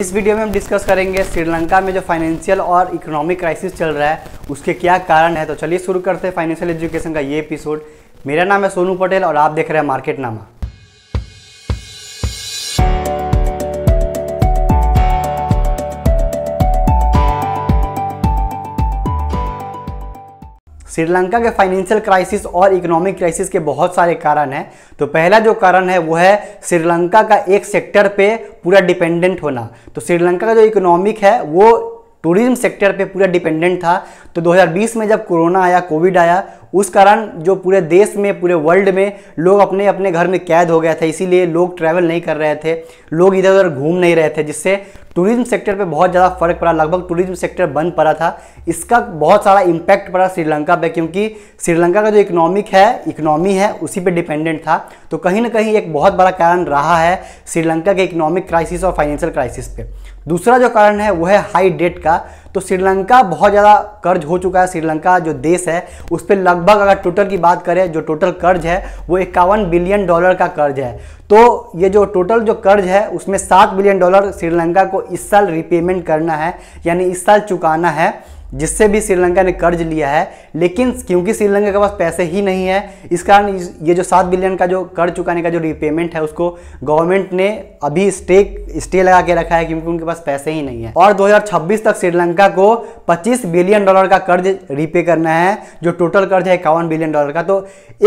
इस वीडियो में हम डिस्कस करेंगे श्रीलंका में जो फाइनेंशियल और इकोनॉमिक क्राइसिस चल रहा है उसके क्या कारण है तो चलिए शुरू करते हैं फाइनेंशियल एजुकेशन का ये एपिसोड मेरा नाम है सोनू पटेल और आप देख रहे हैं मार्केट नामा श्रीलंका के फाइनेंशियल क्राइसिस और इकोनॉमिक क्राइसिस के बहुत सारे कारण हैं तो पहला जो कारण है वो है श्रीलंका का एक सेक्टर पे पूरा डिपेंडेंट होना तो श्रीलंका का जो इकोनॉमिक है वो टूरिज्म सेक्टर पे पूरा डिपेंडेंट था तो 2020 में जब कोरोना आया कोविड आया उस कारण जो पूरे देश में पूरे वर्ल्ड में लोग अपने अपने घर में कैद हो गया था इसीलिए लोग ट्रैवल नहीं कर रहे थे लोग इधर उधर घूम नहीं रहे थे जिससे टूरिज्म सेक्टर पे बहुत ज़्यादा फर्क पड़ा लगभग टूरिज्म सेक्टर बंद पड़ा था इसका बहुत सारा इम्पैक्ट पड़ा श्रीलंका पे क्योंकि श्रीलंका का जो इकोनॉमिक है इकोनॉमी है उसी पे डिपेंडेंट था तो कहीं ना कहीं एक बहुत बड़ा कारण रहा है श्रीलंका के इकोनॉमिक क्राइसिस और फाइनेंशियल क्राइसिस पे दूसरा जो कारण है वो है हाई डेट का तो श्रीलंका बहुत ज़्यादा कर्ज हो चुका है श्रीलंका जो देश है उस पर लगभग अगर टोटल की बात करें जो टोटल कर्ज है वो इक्यावन बिलियन डॉलर का कर्ज है तो ये जो टोटल जो कर्ज है उसमें सात बिलियन डॉलर श्रीलंका को इस साल रिपेमेंट करना है यानी इस साल चुकाना है जिससे भी श्रीलंका ने कर्ज लिया है लेकिन क्योंकि श्रीलंका के पास पैसे ही नहीं है इस कारण ये जो सात बिलियन का जो कर्ज चुकाने का जो रिपेमेंट है उसको गवर्नमेंट ने अभी स्टे स्टे लगा के रखा है क्योंकि उनके पास पैसे ही नहीं है और 2026 तक श्रीलंका को 25 बिलियन डॉलर का कर्ज रिपे करना है जो टोटल कर्ज है इक्यावन बिलियन डॉलर का तो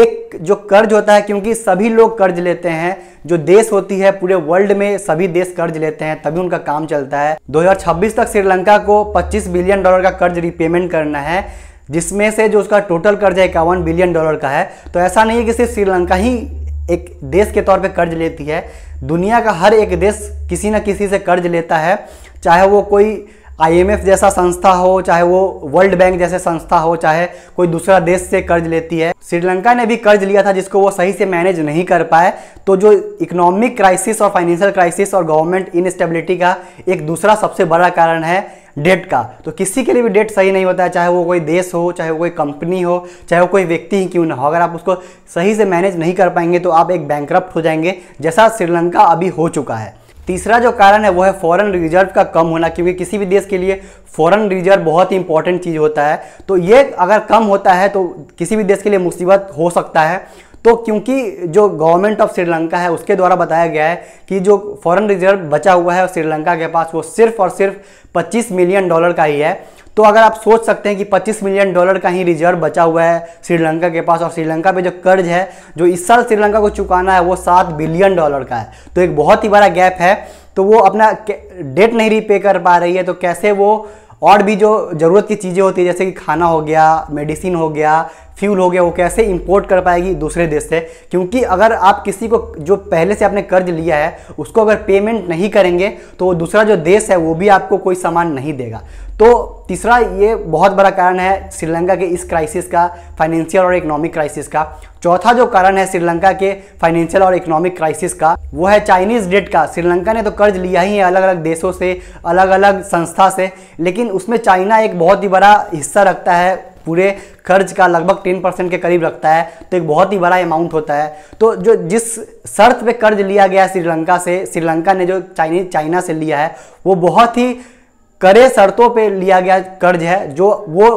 एक जो कर्ज होता है क्योंकि सभी लोग कर्ज लेते हैं जो देश होती है पूरे वर्ल्ड में सभी देश कर्ज लेते हैं तभी उनका काम चलता है 2026 तक श्रीलंका को 25 बिलियन डॉलर का कर्ज रिपेमेंट करना है जिसमें से जो उसका टोटल कर्ज है इक्यावन बिलियन डॉलर का है तो ऐसा नहीं है कि सिर्फ श्रीलंका ही एक देश के तौर पे कर्ज लेती है दुनिया का हर एक देश किसी न किसी से कर्ज लेता है चाहे वो कोई आईएमएफ जैसा संस्था हो चाहे वो वर्ल्ड बैंक जैसे संस्था हो चाहे कोई दूसरा देश से कर्ज लेती है श्रीलंका ने भी कर्ज लिया था जिसको वो सही से मैनेज नहीं कर पाए तो जो इकोनॉमिक क्राइसिस और फाइनेंशियल क्राइसिस और गवर्नमेंट इनस्टेबिलिटी का एक दूसरा सबसे बड़ा कारण है डेट का तो किसी के लिए भी डेट सही नहीं होता है चाहे वो कोई देश हो चाहे वो कोई कंपनी हो चाहे वो कोई व्यक्ति ही क्यों ना हो अगर आप उसको सही से मैनेज नहीं कर पाएंगे तो आप एक बैंक हो जाएंगे जैसा श्रीलंका अभी हो चुका है तीसरा जो कारण है वो है फॉरेन रिजर्व का कम होना क्योंकि किसी भी देश के लिए फॉरेन रिजर्व बहुत ही इंपॉर्टेंट चीज़ होता है तो ये अगर कम होता है तो किसी भी देश के लिए मुसीबत हो सकता है तो क्योंकि जो गवर्नमेंट ऑफ श्रीलंका है उसके द्वारा बताया गया है कि जो फॉरेन रिजर्व बचा हुआ है श्रीलंका के पास वो सिर्फ और सिर्फ 25 मिलियन डॉलर का ही है तो अगर आप सोच सकते हैं कि 25 मिलियन डॉलर का ही रिजर्व बचा हुआ है श्रीलंका के पास और श्रीलंका पे जो कर्ज है जो इस साल श्रीलंका को चुकाना है वो सात बिलियन डॉलर का है तो एक बहुत ही बड़ा गैप है तो वो अपना डेट नहीं रिपे कर पा रही है तो कैसे वो और भी जो ज़रूरत की चीज़ें होती है जैसे कि खाना हो गया मेडिसिन हो गया फ्यूल हो गया वो कैसे इंपोर्ट कर पाएगी दूसरे देश से क्योंकि अगर आप किसी को जो पहले से आपने कर्ज लिया है उसको अगर पेमेंट नहीं करेंगे तो दूसरा जो देश है वो भी आपको कोई सामान नहीं देगा तो तीसरा ये बहुत बड़ा कारण है श्रीलंका के इस क्राइसिस का फाइनेंशियल और इकोनॉमिक क्राइसिस का चौथा जो कारण है श्रीलंका के फाइनेंशियल और इकोनॉमिक क्राइसिस का वो है चाइनीज डेट का श्रीलंका ने तो कर्ज लिया ही है अलग अलग देशों से अलग अलग संस्था से लेकिन उसमें चाइना एक बहुत ही बड़ा हिस्सा रखता है पूरे खर्च का लगभग टेन परसेंट के करीब रखता है तो एक बहुत ही बड़ा अमाउंट होता है तो जो जिस शर्त पे कर्ज लिया गया है श्रीलंका से श्रीलंका ने जो चाइनीज चाइना से लिया है वो बहुत ही करे शर्तों पे लिया गया कर्ज है जो वो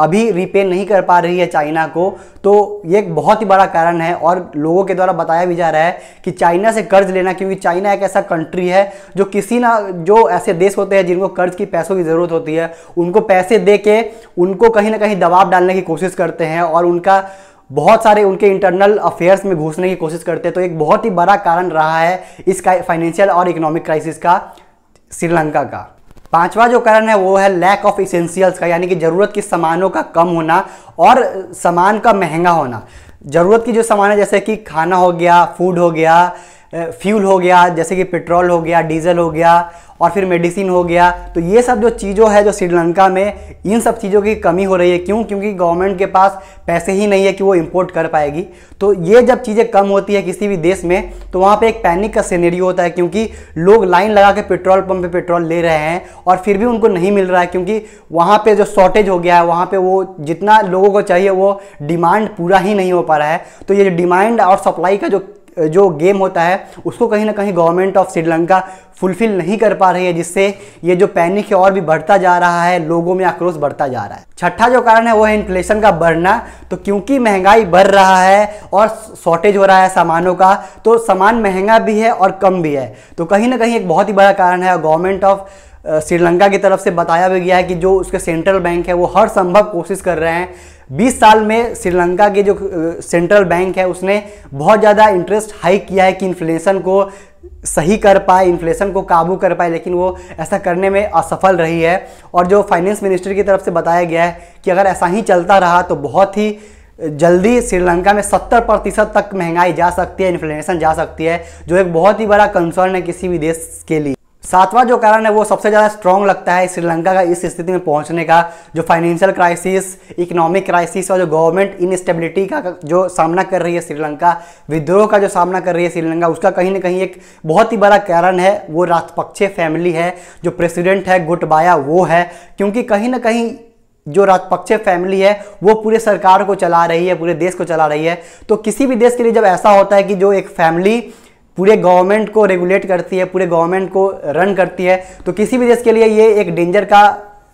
अभी रिपे नहीं कर पा रही है चाइना को तो ये एक बहुत ही बड़ा कारण है और लोगों के द्वारा बताया भी जा रहा है कि चाइना से कर्ज लेना क्योंकि चाइना एक ऐसा कंट्री है जो किसी ना जो ऐसे देश होते हैं जिनको कर्ज की पैसों की ज़रूरत होती है उनको पैसे दे के उनको कहीं ना कहीं दबाव डालने की कोशिश करते हैं और उनका बहुत सारे उनके इंटरनल अफेयर्स में घुसने की कोशिश करते हैं तो एक बहुत ही बड़ा कारण रहा है इस फाइनेंशियल और इकोनॉमिक क्राइसिस का श्रीलंका का पांचवा जो कारण है वो है लैक ऑफ इसेंशियल्स का यानी कि ज़रूरत की सामानों का कम होना और सामान का महंगा होना ज़रूरत की जो सामान है जैसे कि खाना हो गया फूड हो गया फ्यूल हो गया जैसे कि पेट्रोल हो गया डीजल हो गया और फिर मेडिसिन हो गया तो ये सब जो चीज़ों है जो श्रीलंका में इन सब चीज़ों की कमी हो रही है क्यों क्योंकि गवर्नमेंट के पास पैसे ही नहीं है कि वो इम्पोर्ट कर पाएगी तो ये जब चीज़ें कम होती है किसी भी देश में तो वहाँ पे एक पैनिक का सीनेरियो होता है क्योंकि लोग लाइन लगा के पेट्रोल पंप पे पेट्रोल ले रहे हैं और फिर भी उनको नहीं मिल रहा है क्योंकि वहाँ पर जो शॉर्टेज हो गया है वहाँ पर वो जितना लोगों को चाहिए वो डिमांड पूरा ही नहीं हो पा रहा है तो ये डिमांड और सप्लाई का जो जो गेम होता है उसको कहीं ना कहीं गवर्नमेंट ऑफ श्रीलंका फुलफिल नहीं कर पा रही है जिससे ये जो पैनिक है और भी बढ़ता जा रहा है लोगों में आक्रोश बढ़ता जा रहा है छठा जो कारण है वो है इन्फ्लेशन का बढ़ना तो क्योंकि महंगाई बढ़ रहा है और शॉर्टेज हो रहा है सामानों का तो सामान महंगा भी है और कम भी है तो कहीं ना कहीं एक बहुत ही बड़ा कारण है गवर्नमेंट ऑफ श्रीलंका की तरफ से बताया भी गया है कि जो उसके सेंट्रल बैंक है वो हर संभव कोशिश कर रहे हैं 20 साल में श्रीलंका के जो सेंट्रल बैंक है उसने बहुत ज़्यादा इंटरेस्ट हाइक किया है कि इन्फ्लेशन को सही कर पाए इन्फ्लेशन को काबू कर पाए लेकिन वो ऐसा करने में असफल रही है और जो फाइनेंस मिनिस्टर की तरफ से बताया गया है कि अगर ऐसा ही चलता रहा तो बहुत ही जल्दी श्रीलंका में 70 प्रतिशत तक महंगाई जा सकती है इन्फ्लेशन जा सकती है जो एक बहुत ही बड़ा कंसर्न है किसी भी देश के लिए सातवां जो कारण है वो सबसे ज़्यादा स्ट्रॉन्ग लगता है श्रीलंका का इस स्थिति में पहुंचने का जो फाइनेंशियल क्राइसिस इकोनॉमिक क्राइसिस और जो गवर्नमेंट इनस्टेबिलिटी का जो सामना कर रही है श्रीलंका विद्रोह का जो सामना कर रही है श्रीलंका उसका कहीं ना कहीं एक बहुत ही बड़ा कारण है वो राजपक्षे फैमिली है जो प्रेसिडेंट है गुटबाया वो है क्योंकि कहीं ना कहीं जो राजपक्षे फैमिली है वो पूरे सरकार को चला रही है पूरे देश को चला रही है तो किसी भी देश के लिए जब ऐसा होता है कि जो एक फैमिली पूरे गवर्नमेंट को रेगुलेट करती है पूरे गवर्नमेंट को रन करती है तो किसी भी देश के लिए ये एक डेंजर का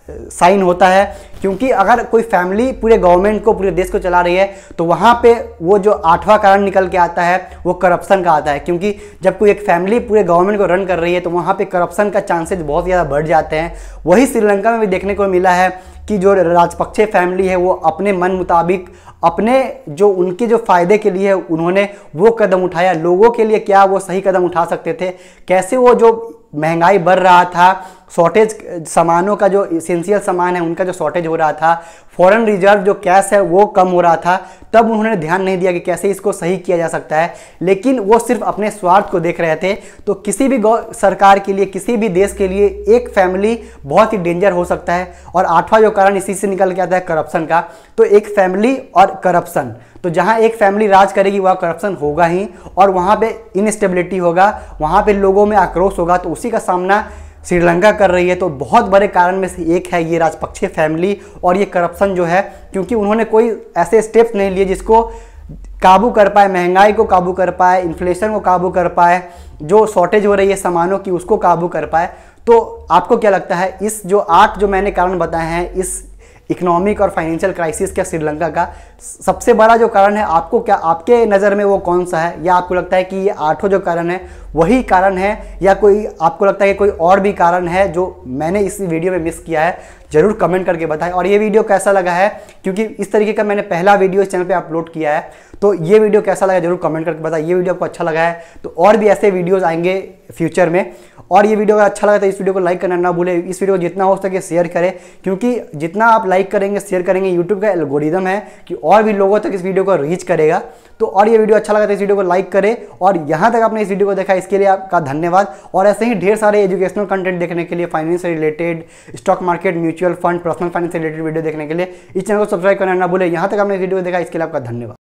साइन होता है क्योंकि अगर कोई फैमिली पूरे गवर्नमेंट को पूरे देश को चला रही है तो वहाँ पे वो जो आठवां कारण निकल के आता है वो करप्शन का आता है क्योंकि जब कोई एक फैमिली पूरे गवर्नमेंट को रन कर रही है तो वहाँ पे करप्शन का चांसेस बहुत ज़्यादा बढ़ जाते हैं वही श्रीलंका में भी देखने को मिला है कि जो राजपक्षे फैमिली है वो अपने मन मुताबिक अपने जो उनके जो फ़ायदे के लिए उन्होंने वो कदम उठाया लोगों के लिए क्या वो सही कदम उठा सकते थे कैसे वो जो महंगाई बढ़ रहा था शॉर्टेज सामानों का जो इसेंशियल सामान है उनका जो शॉर्टेज हो रहा था फॉरेन रिजर्व जो कैश है वो कम हो रहा था तब उन्होंने ध्यान नहीं दिया कि कैसे इसको सही किया जा सकता है लेकिन वो सिर्फ अपने स्वार्थ को देख रहे थे तो किसी भी सरकार के लिए किसी भी देश के लिए एक फैमिली बहुत ही डेंजर हो सकता है और आठवां जो कारण इसी से निकल के आता है करप्शन का तो एक फैमिली और करप्शन तो जहाँ एक फैमिली राज करेगी वहाँ करप्शन होगा ही और वहाँ पे इनस्टेबिलिटी होगा वहाँ पे लोगों में आक्रोश होगा तो उसी का सामना श्रीलंका कर रही है तो बहुत बड़े कारण में से एक है ये राजपक्षे फैमिली और ये करप्शन जो है क्योंकि उन्होंने कोई ऐसे स्टेप्स नहीं लिए जिसको काबू कर पाए महंगाई को काबू कर पाए इन्फ्लेशन को काबू कर पाए जो शॉर्टेज हो रही है सामानों की उसको काबू कर पाए तो आपको क्या लगता है इस जो आठ जो मैंने कारण बताए हैं इस इकोनॉमिक और फाइनेंशियल क्राइसिस क्या श्रीलंका का सबसे बड़ा जो कारण है आपको क्या आपके नज़र में वो कौन सा है या आपको लगता है कि ये आठों जो कारण है वही कारण है या कोई आपको लगता है कि कोई और भी कारण है जो मैंने इस वीडियो में मिस किया है जरूर कमेंट करके बताएं और ये वीडियो कैसा लगा है क्योंकि इस तरीके का मैंने पहला वीडियो इस चैनल पे अपलोड किया है तो ये वीडियो कैसा लगा जरूर कमेंट करके बताएं ये वीडियो आपको अच्छा लगा है तो और भी ऐसे वीडियोज़ आएंगे फ्यूचर में और ये वीडियो अगर अच्छा लगा तो इस वीडियो को लाइक करना ना भूलें इस वीडियो को जितना हो सके शेयर करें क्योंकि जितना आप लाइक करेंगे शेयर करेंगे यूट्यूब का एल्गोरिदम है कि और भी लोगों तक इस वीडियो को रीच करेगा तो और ये वीडियो अच्छा लगा तो इस वीडियो को लाइक करें और यहाँ तक आपने इस वीडियो को देखा इसके लिए आपका धन्यवाद और ऐसे ही ढेर सारे एजुकेशनल कंटेंट देखने के लिए फाइनेंस से related stock market mutual fund personal finance से रिलेटेड वीडियो देखने के लिए इस चैनल को सब्सक्राइब करना ना भूलें यहाँ तक आपने इस वीडियो को देखा इसके लिए आपका धन्यवाद